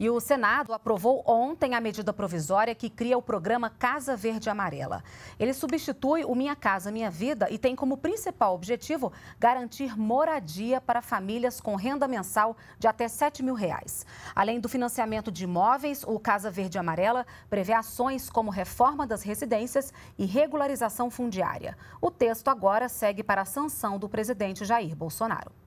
E o Senado aprovou ontem a medida provisória que cria o programa Casa Verde Amarela. Ele substitui o Minha Casa Minha Vida e tem como principal objetivo garantir moradia para famílias com renda mensal de até R$ 7 mil. Reais. Além do financiamento de imóveis, o Casa Verde Amarela prevê ações como reforma das residências e regularização fundiária. O texto agora segue para a sanção do presidente Jair Bolsonaro.